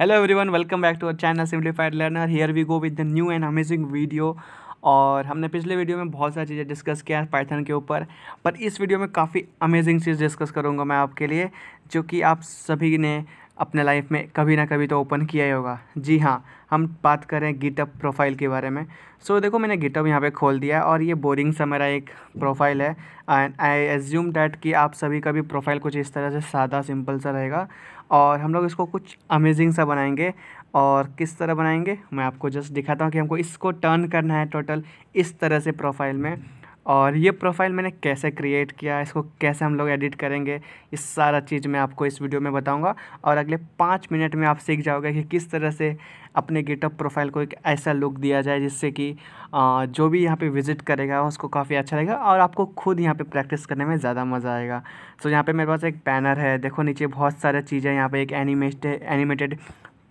hello everyone welcome back to our channel simplified learner here we go with the new and amazing video और हमने पिछले video में बहुत सारी चीज़ें डिस्कस किया है पाइथन के ऊपर पर इस वीडियो में काफ़ी अमेजिंग चीज़ डिस्कस करूँगा मैं आपके लिए जो कि आप सभी ने अपने लाइफ में कभी ना कभी तो ओपन किया ही होगा जी हाँ हम बात करें गिटअप प्रोफाइल के बारे में सो so, देखो मैंने गिटअप यहाँ पे खोल दिया है और ये बोरिंग सा मेरा एक प्रोफाइल है एंड आई एज्यूम डैट कि आप सभी का भी प्रोफाइल कुछ इस तरह से सादा सिंपल सा रहेगा और हम लोग इसको कुछ अमेजिंग सा बनाएंगे और किस तरह बनाएंगे मैं आपको जस्ट दिखाता हूँ कि हमको इसको टर्न करना है टोटल इस तरह से प्रोफाइल में और ये प्रोफाइल मैंने कैसे क्रिएट किया इसको कैसे हम लोग एडिट करेंगे ये सारा चीज़ मैं आपको इस वीडियो में बताऊंगा और अगले पाँच मिनट में आप सीख जाओगे कि किस तरह से अपने गेटअप प्रोफाइल को एक ऐसा लुक दिया जाए जिससे कि जो भी यहाँ पे विज़िट करेगा उसको काफ़ी अच्छा लगेगा और आपको खुद यहाँ पे प्रैक्टिस करने में ज़्यादा मज़ा आएगा सो so, यहाँ पे मेरे पास एक बैनर है देखो नीचे बहुत सारे चीज़ें यहाँ पे एक एनिमेटेड एनिमेटेड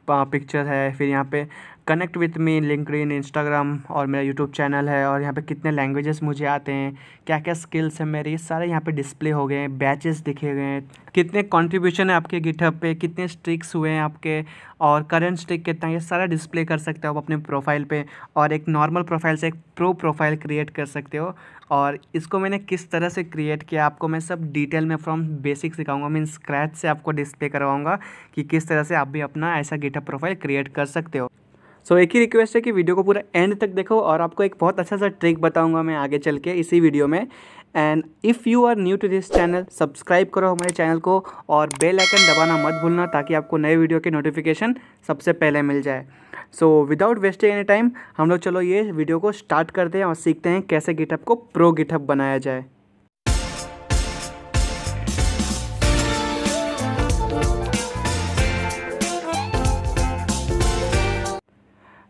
पिक्चर है फिर यहाँ पे connect with me in Instagram और मेरा यूट्यूब चैनल है और यहाँ पे कितने लैंग्वेजेस मुझे आते हैं क्या क्या स्किल्स हैं मेरे सारे यहाँ पे डिस्प्ले हो गए हैं बैचेस दिखे गए हैं कितने कंट्रीब्यूशन है आपके गिटहब पे कितने स्ट्रिक्स हुए हैं आपके और करंट स्ट्रिक कितना ये सारा डिस्प्ले कर सकते हो आप अपने प्रोफाइल पर और एक नॉर्मल प्रोफाइल से एक प्रो प्रोफाइल क्रिएट कर सकते हो और इसको मैंने किस तरह से क्रिएट किया आपको मैं सब डिटेल में फ्रॉम बेसिक सिखाऊंगा मीन स्क्रैच से आपको डिस्प्ले करवाऊंगा कि किस तरह से आप भी अपना ऐसा गिटअप प्रोफाइल क्रिएट कर सकते हो सो so, एक ही रिक्वेस्ट है कि वीडियो को पूरा एंड तक देखो और आपको एक बहुत अच्छा सा ट्रिक बताऊंगा मैं आगे चल के इसी वीडियो में and if you are new to this channel subscribe करो हमारे चैनल को और बेल आइकन दबाना मत भूलना ताकि आपको नए वीडियो के नोटिफिकेशन सबसे पहले मिल जाए so without wasting any time हम लोग चलो ये वीडियो को स्टार्ट करते हैं और सीखते हैं कैसे गिटअप को प्रो गिटअप बनाया जाए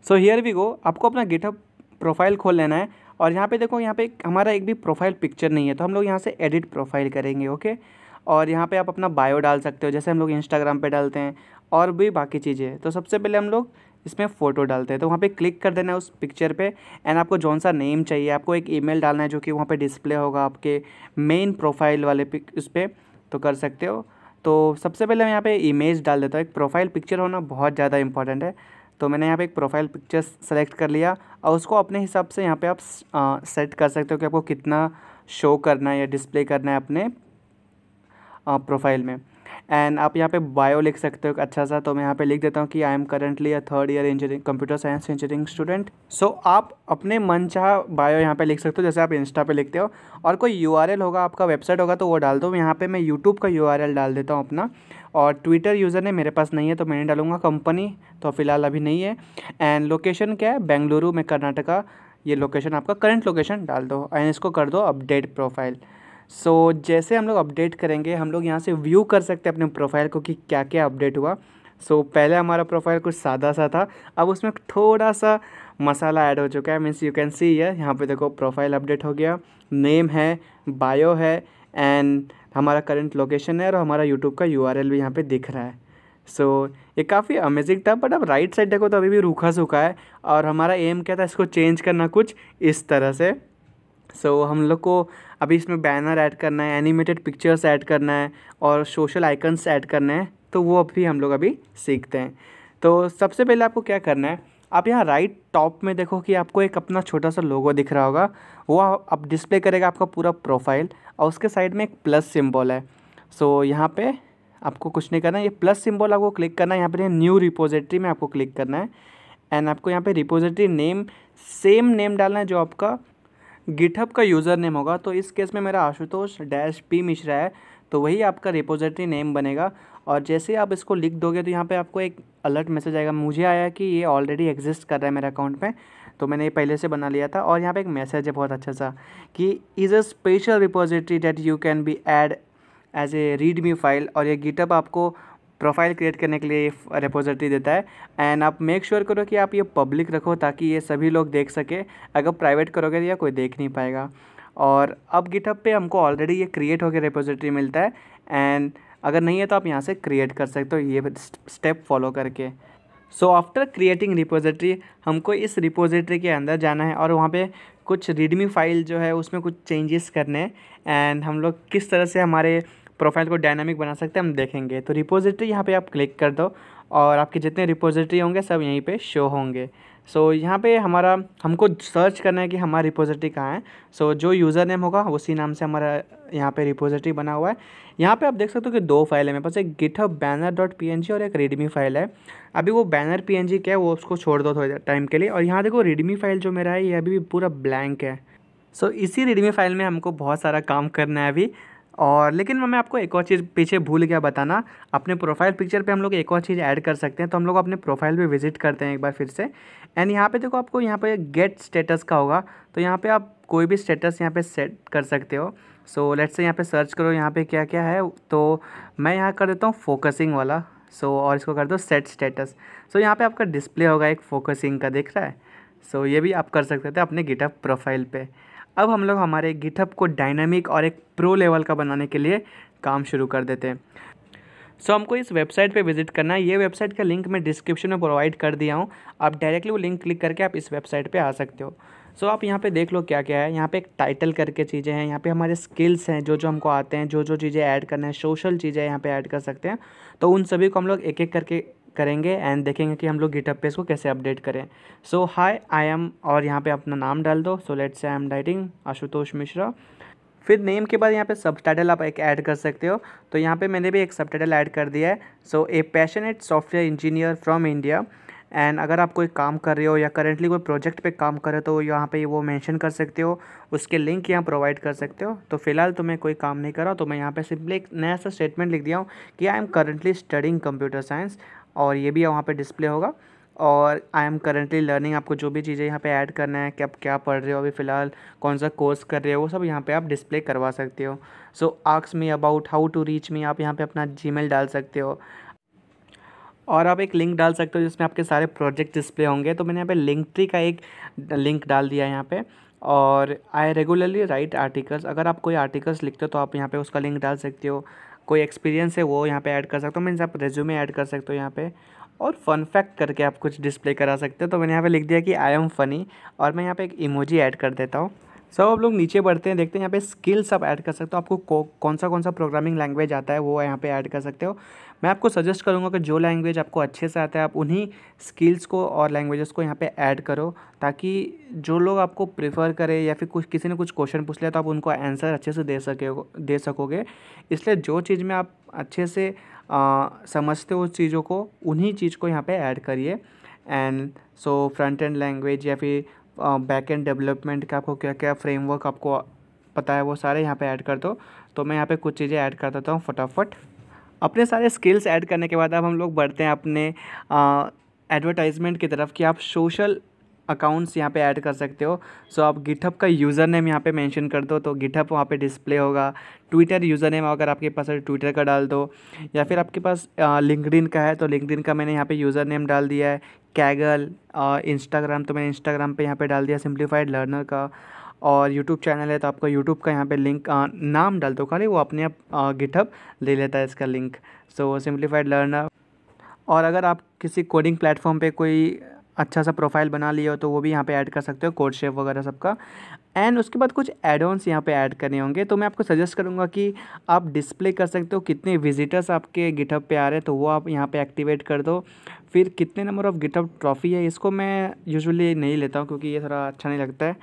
सो हियर वी गो आपको अपना गिटअप प्रोफाइल खोल लेना है और यहाँ पे देखो यहाँ पे हमारा एक भी प्रोफाइल पिक्चर नहीं है तो हम लोग यहाँ से एडिट प्रोफाइल करेंगे ओके और यहाँ पे आप अपना बायो डाल सकते हो जैसे हम लोग इंस्टाग्राम पे डालते हैं और भी बाकी चीज़ें तो सबसे पहले हम लोग इसमें फ़ोटो डालते हैं तो वहाँ पे क्लिक कर देना है उस पिक्चर पे एंड आपको जौन सा नेम चाहिए आपको एक ई डालना है जो कि वहाँ पर डिस्प्ले होगा आपके मेन प्रोफाइल वाले पिक उस पर तो कर सकते हो तो सबसे पहले मैं यहाँ पर इमेज डाल देता हूँ एक प्रोफाइल पिक्चर होना बहुत ज़्यादा इंपॉर्टेंट है तो मैंने यहाँ पे एक प्रोफाइल पिक्चर सेलेक्ट कर लिया और उसको अपने हिसाब से यहाँ पे आप सेट कर सकते हो कि आपको कितना शो करना है या डिस्प्ले करना है अपने प्रोफाइल में एंड आप यहाँ पे बायो लिख सकते हो अच्छा सा तो मैं यहाँ पे लिख देता हूँ कि I am currently a third year engineering computer science engineering student so आप अपने मन चाह बायो यहाँ पे लिख सकते हो जैसे आप इंस्टा पे लिखते हो और कोई यू होगा आपका वेबसाइट होगा तो वो डाल दो यहाँ पर मैं यूट्यूब का यू डाल देता हूँ अपना और ट्विटर यूज़र ने मेरे पास नहीं है तो मैं नहीं डालूंगा कंपनी तो फ़िलहाल अभी नहीं है एंड लोकेशन क्या है बेंगलुरु में कर्नाटका ये लोकेशन आपका करंट लोकेशन डाल दो एंड इसको कर दो अपडेट प्रोफाइल सो so, जैसे हम लोग अपडेट करेंगे हम लोग यहाँ से व्यू कर सकते हैं अपने प्रोफाइल को कि क्या क्या अपडेट हुआ सो so, पहले हमारा प्रोफाइल कुछ सादा सा था अब उसमें थोड़ा सा मसाला ऐड हो चुका है मीन्स यू कैन सी ये यहाँ पे देखो प्रोफाइल अपडेट हो गया नेम है बायो है एंड हमारा करंट लोकेशन है और हमारा यूट्यूब का यू भी यहाँ पर दिख रहा है सो so, ये काफ़ी अमेजिंग था बट अब राइट साइड देखो तो अभी भी रूखा सूखा है और हमारा एम क्या था इसको चेंज करना कुछ इस तरह से सो so, हम लोग को अभी इसमें बैनर ऐड करना है एनिमेटेड पिक्चर्स ऐड करना है और सोशल आइकन्स ऐड करना है तो वो अभी हम लोग अभी सीखते हैं तो सबसे पहले आपको क्या करना है आप यहाँ राइट टॉप में देखो कि आपको एक अपना छोटा सा लोगो दिख रहा होगा वो अब डिस्प्ले करेगा आपका पूरा प्रोफाइल और उसके साइड में एक प्लस सिम्बॉल है सो so, यहाँ पर आपको कुछ नहीं करना है ये प्लस सिंबल आपको क्लिक करना है यहाँ पर न्यू रिपोजिटरी में आपको क्लिक करना है एंड आपको यहाँ पर रिपोजिटरी नेम सेम नेम डालना है जो आपका गिटहब का यूज़र नेम होगा तो इस केस में मेरा आशुतोष डैश पी मिश्रा है तो वही आपका रिपोजिटरी नेम बनेगा और जैसे आप इसको लिख दोगे तो यहाँ पे आपको एक अलर्ट मैसेज आएगा मुझे आया कि ये ऑलरेडी एग्जिस्ट कर रहा है मेरे अकाउंट में तो मैंने ये पहले से बना लिया था और यहाँ पे एक मैसेज है बहुत अच्छा सा कि is a special repository that you can be add as a readme file और ये गिटअप आपको प्रोफाइल क्रिएट करने के लिए ये रेपोजिटरी देता है एंड आप मेक श्योर sure करो कि आप ये पब्लिक रखो ताकि ये सभी लोग देख सके अगर प्राइवेट करोगे तो या कोई देख नहीं पाएगा और अब गिटअप पे हमको ऑलरेडी ये क्रिएट होकर रेपोजिटरी मिलता है एंड अगर नहीं है तो आप यहाँ से क्रिएट कर सकते हो ये स्टेप फॉलो करके सो आफ्टर क्रिएटिंग रिपोजिटरी हमको इस रिपोजिटरी के अंदर जाना है और वहाँ पे कुछ रीडमी फाइल जो है उसमें कुछ चेंजेस करने हैं एंड हम लोग किस तरह से हमारे प्रोफाइल को डायनामिक बना सकते हैं हम देखेंगे तो रिपोजिटरी यहाँ पे आप क्लिक कर दो और आपके जितने रिपोजिटरी होंगे सब यहीं पे शो होंगे सो so, यहाँ पे हमारा हमको सर्च करना है कि हमारा रिपोजिटरी कहाँ है सो so, जो यूज़र नेम होगा उसी नाम से हमारा यहाँ पे रिपोजिटरी बना हुआ है यहाँ पे आप देख सकते हो कि दो फाइल है मेरे पास एक गिटहब बैनर डॉट पी और एक रेडमी फाइल है अभी वो बैनर पी क्या है वो उसको छोड़ दो थोड़े टाइम के लिए और यहाँ देखो रेडमी फाइल जो मेरा है ये अभी भी पूरा ब्लैंक है सो so, इसी रेडमी फाइल में हमको बहुत सारा काम करना है अभी और लेकिन मैं आपको एक और चीज़ पीछे भूल गया बताना अपने प्रोफाइल पिक्चर पे हम लोग एक और चीज़ ऐड कर सकते हैं तो हम लोग अपने प्रोफाइल पे विजिट करते हैं एक बार फिर से एंड यहाँ पे देखो आपको यहाँ पे गेट स्टेटस का होगा तो यहाँ पे आप कोई भी स्टेटस यहाँ पे सेट कर सकते हो सो लेट्स से यहाँ पे सर्च करो यहाँ पर क्या क्या है तो मैं यहाँ कर देता हूँ फोकसिंग वाला सो so, और इसको कर दो सेट स्टेटस सो यहाँ पर आपका डिस्प्ले होगा एक फोकसिंग का देख रहा है सो so, ये भी आप कर सकते थे अपने गिटअप प्रोफाइल पर अब हम लोग हमारे गिथअप को डायनामिक और एक प्रो लेवल का बनाने के लिए काम शुरू कर देते हैं सो so, हमको इस वेबसाइट पे विजिट करना है ये वेबसाइट का लिंक मैं डिस्क्रिप्शन में प्रोवाइड कर दिया हूँ आप डायरेक्टली वो लिंक क्लिक करके आप इस वेबसाइट पे आ सकते हो सो so, आप यहाँ पे देख लो क्या क्या है यहाँ पे एक टाइटल करके चीज़ें हैं यहाँ पे हमारे स्किल्स हैं जो जो हमको आते हैं जो जो चीज़ें ऐड करना है सोशल चीज़ें यहाँ पर ऐड कर सकते हैं तो उन सभी को हम लोग एक एक करके करेंगे एंड देखेंगे कि हम लोग गिटअप पे इसको कैसे अपडेट करें सो हाई आई एम और यहाँ पे अपना नाम डाल दो so let's I am dieting Ashutosh Mishra फिर नेम के बाद यहाँ पे सब टाइटल आप एक ऐड कर सकते हो तो यहाँ पे मैंने भी एक सब टाइटल ऐड कर दिया है so a passionate software engineer from India and अगर आप कोई काम कर रहे हो या करेंटली कोई प्रोजेक्ट पे काम कर रहे हो तो यहाँ पे वो मेंशन कर सकते हो उसके लिंक यहाँ प्रोवाइड कर सकते हो तो फिलहाल तो मैं कोई काम नहीं कर रहा तो मैं यहाँ पे सिंपली एक नया सा स्टेटमेंट लिख दिया हूँ कि I am currently studying computer science और ये भी वहाँ पर डिस्प्ले होगा और आई एम करेंटली लर्निंग आपको जो भी चीज़ें यहाँ पे ऐड करना है कि आप क्या पढ़ रहे हो अभी फ़िलहाल कौन सा कोर्स कर रहे हो वो सब यहाँ पे आप डिस्प्ले करवा सकते हो सो आक्स me about how to reach me आप यहाँ पे अपना जी डाल सकते हो और आप एक लिंक डाल सकते हो जिसमें आपके सारे प्रोजेक्ट डिस्प्ले होंगे तो मैंने यहाँ पे लिंक ट्री का एक लिंक डाल दिया है यहाँ पे और आई रेगुलरली राइट आर्टिकल्स अगर आप कोई आर्टिकल्स लिखते हो तो आप यहाँ पे उसका लिंक डाल सकते हो कोई एक्सपीरियंस है वो यहाँ पे ऐड कर सकते हो मीन्स आप रेज्यूमे ऐड कर सकते हो यहाँ पे और फन फैक्ट करके आप कुछ डिस्प्ले करा सकते हो तो मैंने यहाँ पे लिख दिया कि आई एम फ़नी और मैं यहाँ पे एक इमोजी ऐड कर देता हूँ सब so, आप लोग नीचे बढ़ते हैं देखते हैं यहाँ पे स्किल्स आप ऐड कर सकते हो आपको कौन सा कौन सा प्रोग्रामिंग लैंग्वेज आता है वो यहाँ पे ऐड कर सकते हो मैं आपको सजेस्ट करूँगा कि जो लैंग्वेज आपको अच्छे से आता है आप उन्हीं स्किल्स को और लैंग्वेजेस को यहाँ पे ऐड करो ताकि जो लोग आपको प्रेफर करें या फिर कुछ किसी ने कुछ क्वेश्चन पूछ लिया तो आप उनको आंसर अच्छे से दे सके दे सकोगे इसलिए जो चीज़ में आप अच्छे से आ, समझते हो उस चीज़ों को उन्हीं चीज़ को यहाँ पर ऐड करिए and so front end language या फिर बैक एंड डेवलपमेंट का आपको क्या क्या फ्रेमवर्क आपको पता है वो सारे यहाँ पे ऐड कर दो तो मैं यहाँ पे कुछ चीज़ें ऐड कर देता हूँ फटाफट अपने सारे स्किल्स ऐड करने के बाद अब हम लोग बढ़ते हैं अपने एडवर्टाइजमेंट की तरफ कि आप सोशल अकाउंट्स यहाँ पे ऐड कर सकते हो सो so, आप गिटहब का यूज़र नेम यहाँ पे मेंशन कर दो तो गिटहब वहाँ पे डिस्प्ले होगा ट्विटर यूज़र नेम अगर आपके पास है ट्विटर का डाल दो या फिर आपके पास लिंकडिन का है तो लिंकडिन का मैंने यहाँ पे यूज़र नेम डाल दिया है कैगल इंस्टाग्राम तो मैंने इंस्टाग्राम पे यहाँ पे डाल दिया सिम्प्लीफाइड लर्नर का और यूट्यूब चैनल है तो आपका यूट्यूब का यहाँ पे लिंक आ, नाम डाल दो खाली वो अपने आप गिटअप ले लेता है इसका लिंक सो सिंप्लीफाइड लर्नर और अगर आप किसी कोडिंग प्लेटफॉर्म पे कोई अच्छा सा प्रोफाइल बना लिया हो तो वो भी यहाँ पे ऐड कर सकते हो कोड शेप वगैरह सबका एंड उसके बाद कुछ एड ऑन्स यहाँ पे ऐड करने होंगे तो मैं आपको सजेस्ट करूँगा कि आप डिस्प्ले कर सकते हो कितने विजिटर्स आपके गिटअप पे आ रहे हैं तो वो आप यहाँ पे एक्टिवेट कर दो फिर कितने नंबर ऑफ़ गिटअप ट्रॉफ़ी है इसको मैं यूजली नहीं लेता हूँ क्योंकि ये थोड़ा अच्छा नहीं लगता है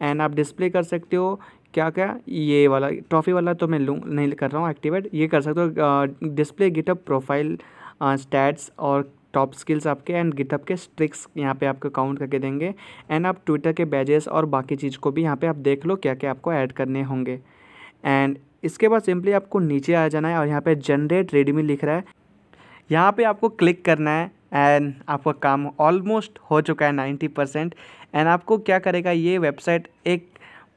एंड आप डिस्प्ले कर सकते हो क्या क्या ये वाला ट्रॉफी वाला तो मैं लूँ नहीं कर रहा हूँ एक्टिवेट ये कर सकते हो डिस्प्ले गिटअप प्रोफाइल स्टैट्स और टॉप स्किल्स आपके एंड गिटअप के स्ट्रिक्स यहाँ पे आपको काउंट करके देंगे एंड आप ट्विटर के बैजेस और बाकी चीज़ को भी यहाँ पे आप देख लो क्या क्या आपको ऐड करने होंगे एंड इसके बाद सिंपली आपको नीचे आ जाना है और यहाँ पे जनरेट रेडमी लिख रहा है यहाँ पे आपको क्लिक करना है एंड आपका काम ऑलमोस्ट हो चुका है नाइन्टी परसेंट एंड आपको क्या करेगा ये वेबसाइट एक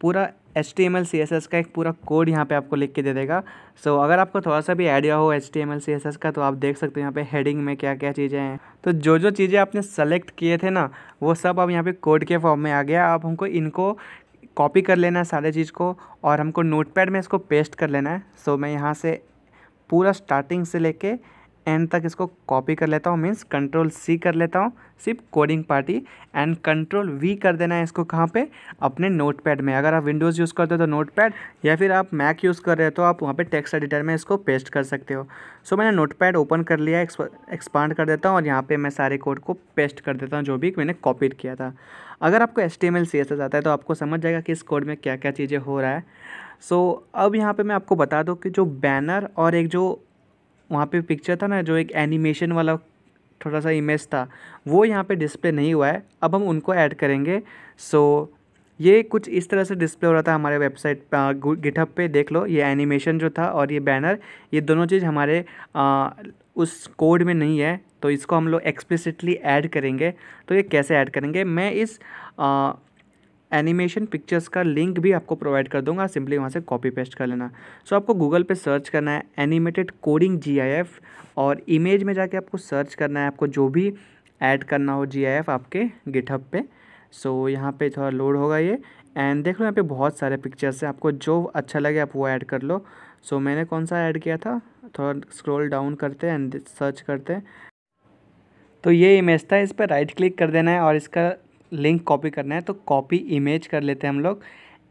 पूरा H T M L C S S का एक पूरा कोड यहाँ पे आपको लिख के दे देगा सो so, अगर आपको थोड़ा सा भी आइडिया हो H T M L C S S का तो आप देख सकते हो यहाँ पे हेडिंग में क्या क्या चीज़ें हैं तो जो जो चीज़ें आपने सेलेक्ट किए थे ना वो सब अब यहाँ पे कोड के फॉर्म में आ गया अब हमको इनको कॉपी कर लेना है सारे चीज़ को और हमको नोट में इसको पेस्ट कर लेना है सो so, मैं यहाँ से पूरा स्टार्टिंग से लेके एंड तक इसको कॉपी कर लेता हूँ मीन्स कंट्रोल सी कर लेता हूँ सिर्फ coding party and control V कर देना है इसको कहाँ पे अपने नोटपैड में अगर आप विंडोज़ यूज़ करते हो तो नोटपैड या फिर आप मैक यूज़ कर रहे हो तो आप वहाँ पे टेक्स्ट एडिटर में इसको पेस्ट कर सकते हो सो so, मैंने नोटपैड ओपन कर लिया एक्सपांड कर देता हूँ और यहाँ पर मैं सारे कोड को पेस्ट कर देता हूँ जो भी मैंने कॉपीड किया था अगर आपको एस टी एम आता है तो आपको समझ जाएगा कि इस कोड में क्या क्या चीज़ें हो रहा है सो so, अब यहाँ पर मैं आपको बता दूँ कि जो बैनर और एक जो वहाँ पे पिक्चर था ना जो एक एनिमेशन वाला थोड़ा सा इमेज था वो यहाँ पे डिस्प्ले नहीं हुआ है अब हम उनको ऐड करेंगे सो ये कुछ इस तरह से डिस्प्ले हो रहा था हमारे वेबसाइट गिटहब पे देख लो ये एनिमेशन जो था और ये बैनर ये दोनों चीज़ हमारे आ, उस कोड में नहीं है तो इसको हम लोग एक्सप्लिसिटली ऐड करेंगे तो ये कैसे ऐड करेंगे मैं इस आ, एनिमेशन पिक्चर्स का लिंक भी आपको प्रोवाइड कर दूंगा सिंपली वहाँ से कॉपी पेस्ट कर लेना सो so, आपको गूगल पे सर्च करना है एनिमेटेड कोडिंग जीआईएफ और इमेज में जाके आपको सर्च करना है आपको जो भी ऐड करना हो जीआईएफ आपके गिटहब पे सो so, यहाँ पे थोड़ा लोड होगा ये एंड देख लो यहाँ पे बहुत सारे पिक्चर्स हैं आपको जो अच्छा लगे आप वो ऐड कर लो सो so, मैंने कौन सा ऐड किया था थोड़ा स्क्रोल डाउन करते हैं एंड सर्च करते हैं तो ये इमेज था इस पर राइट क्लिक कर देना है और इसका लिंक कॉपी करना है तो कॉपी इमेज कर लेते हैं हम लोग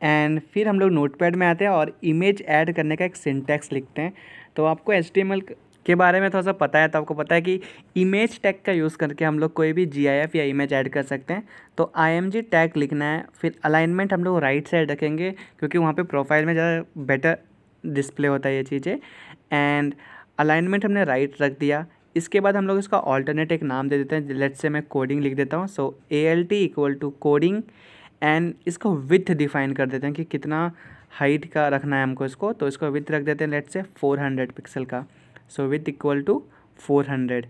एंड फिर हम लोग नोटपैड में आते हैं और इमेज ऐड करने का एक सिंटेक्स लिखते हैं तो आपको एच के बारे में थोड़ा सा पता है तो आपको पता है कि इमेज टैग का यूज़ करके हम लोग कोई भी जी या इमेज ऐड कर सकते हैं तो आई टैग लिखना है फिर अलाइनमेंट हम लोग राइट साइड रखेंगे क्योंकि वहाँ पे प्रोफाइल में ज़्यादा बेटर डिस्प्ले होता है ये चीज़ें एंड अलाइनमेंट हमने राइट रख दिया इसके बाद हम लोग इसका ऑल्टरनेट एक नाम दे देते हैं लेट से मैं कोडिंग लिख देता हूँ so A L T equal to coding and इसको विथ डिफाइन कर देते हैं कि कितना हाइट का रखना है हमको इसको तो इसको विथ रख देते हैं लेट से फोर हंड्रेड पिक्सल का so width equal to four hundred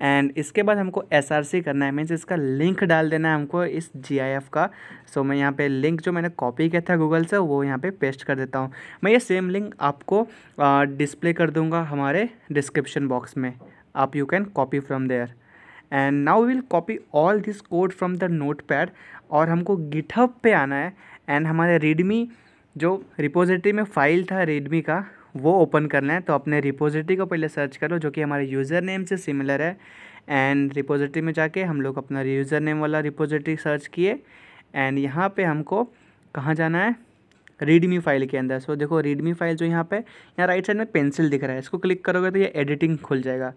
and इसके बाद हमको एस आर सी करना है मीन्स इसका लिंक डाल देना है हमको इस जी आई एफ का सो so, मैं यहाँ पे लिंक जो मैंने कॉपी किया था गूगल से वो यहाँ पे पेस्ट कर देता हूँ मैं ये सेम लिंक आपको डिस्प्ले कर दूँगा हमारे डिस्क्रिप्शन बॉक्स में आप you can copy from there and now will copy all this code from the notepad और हमको गिटहब पे आना है एंड हमारे रेडमी जो रिपोजिटरी में फाइल था रेडमी का वो ओपन करना है तो अपने रिपोजिटरी को पहले सर्च करो जो कि हमारे यूज़र नेम से सिमिलर है एंड रिपोजिटरी में जाके हम लोग अपना यूज़र नेम वाला रिपोजिटरी सर्च किए एंड यहाँ पे हमको कहाँ जाना है रीडमी फाइल के अंदर सो देखो रीडमी फाइल जो यहाँ पे यहाँ राइट साइड में पेंसिल दिख रहा है इसको क्लिक करोगे तो ये एडिटिंग खुल जाएगा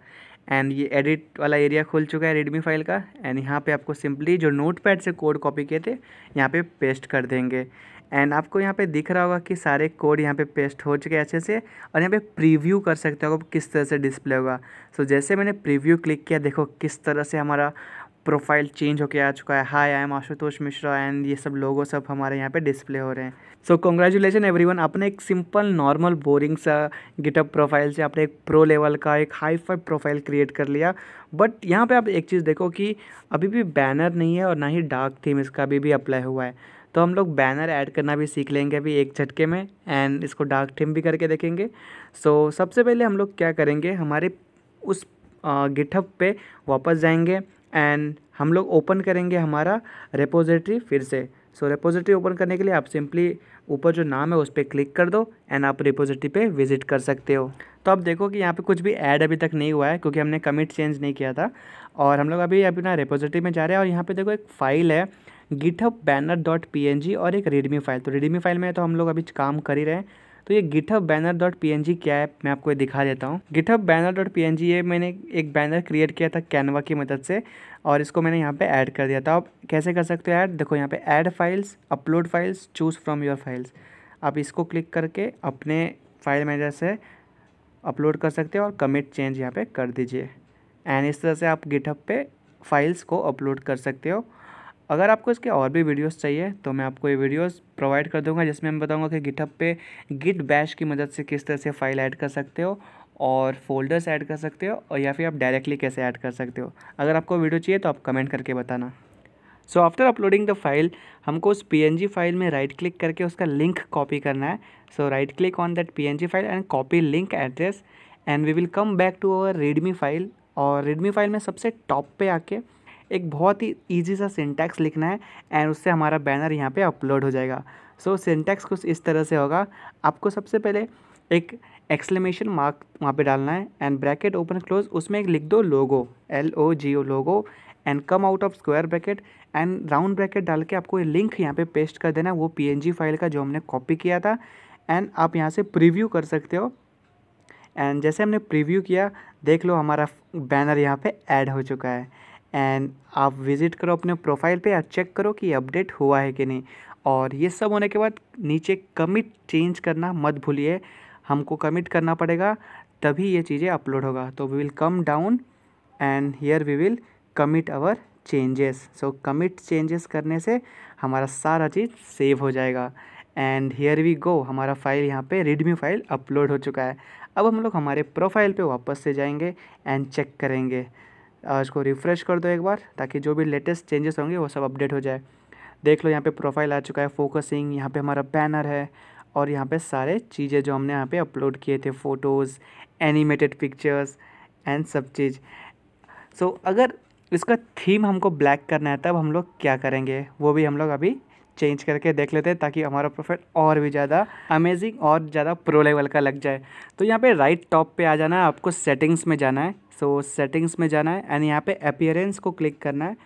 एंड ये एडिट वाला एरिया खुल चुका है रेडमी फाइल का एंड यहाँ पे आपको सिंपली जो नोटपैड से कोड कॉपी किए थे यहाँ पे पेस्ट कर देंगे एंड आपको यहाँ पे दिख रहा होगा कि सारे कोड यहाँ पे पेस्ट हो चुके हैं अच्छे से और यहाँ पे प्रीव्यू कर सकते हो किस तरह से डिस्प्ले होगा सो so, जैसे मैंने प्रीव्यू क्लिक किया देखो किस तरह से हमारा प्रोफाइल चेंज होके आ चुका है hi I am Ashutosh Mishra and ये सब लोगों सब हमारे यहाँ पे डिस्प्ले हो रहे हैं सो कॉन्ग्रेचुलेसन वन आपने एक सिंपल नॉर्मल बोरिंग सा गिटअप प्रोफाइल से आपने एक प्रो लेवल का एक हाई फाइव प्रोफाइल क्रिएट कर लिया बट यहाँ पे आप एक चीज़ देखो कि अभी भी बैनर नहीं है और ना ही डार्क थीम इसका अभी भी अप्लाई हुआ है तो हम लोग बैनर ऐड करना भी सीख लेंगे अभी एक झटके में एंड इसको डार्क थीम भी करके देखेंगे सो so, सबसे पहले हम लोग क्या करेंगे हमारे उस गिटअप पे वापस जाएंगे एंड हम लोग ओपन करेंगे हमारा रेपोजिटरी फिर से सो so, रेपोजिटरी ओपन करने के लिए आप सिंपली ऊपर जो नाम है उस पर क्लिक कर दो एंड आप रिपोजिटरी पे विजिट कर सकते हो तो आप देखो कि यहाँ पे कुछ भी ऐड अभी तक नहीं हुआ है क्योंकि हमने कमिट चेंज नहीं किया था और हम लोग अभी अभी ना रिपोजिटरी में जा रहे हैं और यहाँ पे देखो एक फाइल है GitHub banner dot P N G और एक रेडमी फाइल तो रेडमी फाइल में तो हम लोग अभी काम कर ही रहे हैं तो ये गिठअप बैनर डॉट पी क्या है मैं आपको दिखा देता हूँ गिठअप बैनर डॉट पी ये मैंने एक बैनर क्रिएट किया था कैनवा की मदद से और इसको मैंने यहाँ पे ऐड कर दिया था आप कैसे कर सकते हो ऐड देखो यहाँ पे add files upload files choose from your files आप इसको क्लिक करके अपने फाइल मैनेजर से अपलोड कर सकते हो और कमिट चेंज यहाँ पे कर दीजिए एंड इस तरह से आप गिटअप पे फाइल्स को अपलोड कर सकते हो अगर आपको इसके और भी वीडियोस चाहिए तो मैं आपको ये वीडियोस प्रोवाइड कर दूंगा जिसमें मैं बताऊंगा कि गिटअप पे गिट बैश की मदद से किस तरह से फाइल ऐड कर सकते हो और फोल्डर्स ऐड कर सकते हो और या फिर आप डायरेक्टली कैसे ऐड कर सकते हो अगर आपको वीडियो चाहिए तो आप कमेंट करके बताना so after uploading the file हमको उस पी फाइल में राइट right क्लिक करके उसका लिंक कॉपी करना है so right click on that P file and copy link address and we will come back to our readme file और readme file में सबसे टॉप पे आके एक बहुत ही ईजी सा सिंटैक्स लिखना है एंड उससे हमारा बैनर यहाँ पर अपलोड हो जाएगा सो so, सिंटैक्स कुछ इस तरह से होगा आपको सबसे पहले एक एक्सलेमेशन मार्क वहाँ पे डालना है एंड ब्रैकेट ओपन क्लोज उसमें एक लिख दो logo L O G O logo and come out of square bracket and round bracket डाल के आपको ये लिंक यहाँ पे पेस्ट कर देना वो पीएनजी फाइल का जो हमने कॉपी किया था एंड आप यहाँ से प्रीव्यू कर सकते हो एंड जैसे हमने प्रिव्यू किया देख लो हमारा बैनर यहाँ पर ऐड हो चुका है एंड आप विज़िट करो अपने प्रोफाइल पे या चेक करो कि अपडेट हुआ है कि नहीं और ये सब होने के बाद नीचे कमिट चेंज करना मत भूलिए हमको कमिट करना पड़ेगा तभी ये चीज़ें अपलोड होगा तो we will come down and here we will commit our changes so commit changes करने से हमारा सारा चीज़ सेव हो जाएगा एंड हियर वी गो हमारा फाइल यहाँ पे रेडमी फाइल अपलोड हो चुका है अब हम लोग हमारे प्रोफाइल पे वापस से जाएंगे एंड चेक करेंगे इसको रिफ़्रेश कर दो एक बार ताकि जो भी लेटेस्ट चेंजेस होंगे वो सब अपडेट हो जाए देख लो यहाँ पे प्रोफाइल आ चुका है फोकसिंग यहाँ पे हमारा बैनर है और यहाँ पे सारे चीज़ें जो हमने यहाँ पे अपलोड किए थे फ़ोटोज़ एनिमेटेड पिक्चर्स एंड सब चीज़ सो so, अगर इसका थीम हमको ब्लैक करना है तब हम लोग क्या करेंगे वो भी हम लोग अभी चेंज करके देख लेते हैं ताकि हमारा प्रोफाइल और भी ज़्यादा अमेजिंग और ज़्यादा प्रो लेवल का लग जाए तो यहाँ पे राइट टॉप पे आ जाना है आपको सेटिंग्स में जाना है सो so, सेटिंग्स में जाना है एंड यहाँ पे अपियरेंस को क्लिक करना है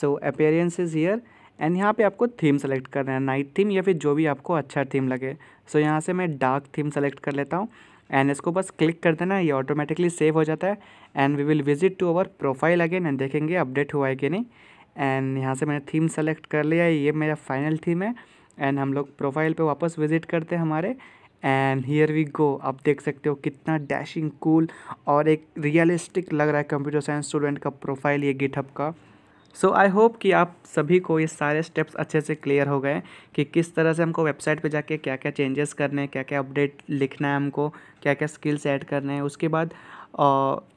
so appearance is here and यहाँ पे आपको थीम सेलेक्ट करना है नाइट थीम या फिर जो भी आपको अच्छा थीम लगे सो so, यहाँ से मैं डार्क थीम सेलेक्ट कर लेता हूँ एंड इसको बस क्लिक कर देना ये ऑटोमेटिकली सेव हो जाता है and we will visit to our profile again and देखेंगे अपडेट हुआ है कि नहीं एंड यहाँ से मैंने थीम सेलेक्ट कर लिया ये मेरा फाइनल थीम है एंड हम लोग प्रोफाइल पे वापस विजिट करते हैं हमारे एंड हियर वी गो आप देख सकते हो कितना डैशिंग कूल और एक रियलिस्टिक लग रहा है कंप्यूटर साइंस स्टूडेंट का प्रोफाइल ये गिटहब का सो आई होप कि आप सभी को ये सारे स्टेप्स अच्छे से क्लियर हो गए कि किस तरह से हमको वेबसाइट पे जाके क्या क्या चेंजेस करने हैं क्या क्या अपडेट लिखना है हमको क्या क्या स्किल्स ऐड करने हैं उसके बाद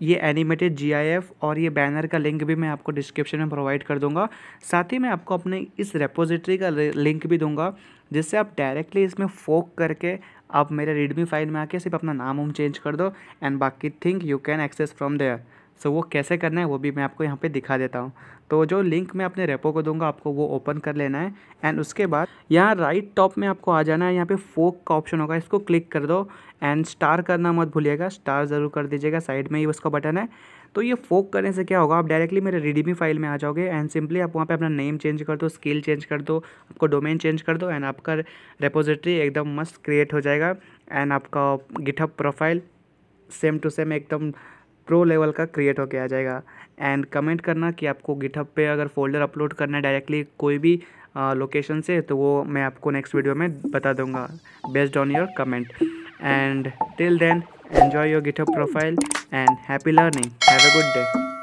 ये एनिमेटेड जीआईएफ और ये बैनर का लिंक भी मैं आपको डिस्क्रिप्शन में प्रोवाइड कर दूंगा साथ ही मैं आपको अपने इस रेपोजिटरी का लिंक भी दूंगा जिससे आप डायरेक्टली इसमें फोक करके आप मेरे रीडमी फाइल में आके सिर्फ अपना नाम उम चेंज कर दो एंड बाकी think you can access from there so वो कैसे करना है वो भी मैं आपको यहाँ पे दिखा देता हूँ तो जो लिंक मैं अपने रेपो को दूंगा आपको वो ओपन कर लेना है एंड उसके बाद यहाँ राइट टॉप में आपको आ जाना है यहाँ पे फोक का ऑप्शन होगा इसको क्लिक कर दो एंड स्टार करना मत भूलिएगा स्टार ज़रूर कर दीजिएगा साइड में ही उसका बटन है तो ये फोक करने से क्या होगा आप डायरेक्टली मेरे रिडीमी फाइल में आ जाओगे एंड सिंपली आप वहाँ पे अपना नेम चेंज कर दो स्किल चेंज कर दो आपको डोमेन चेंज कर दो एंड आपका रेपोजिटरी एकदम मस्त क्रिएट हो जाएगा एंड आपका GitHub profile same to same एकदम प्रो लेवल का क्रिएट होके आ जाएगा एंड कमेंट करना कि आपको गिटहब पे अगर फोल्डर अपलोड करना है डायरेक्टली कोई भी लोकेशन से तो वो मैं आपको नेक्स्ट वीडियो में बता दूंगा based on your comment and till then enjoy your GitHub profile and happy learning have a good day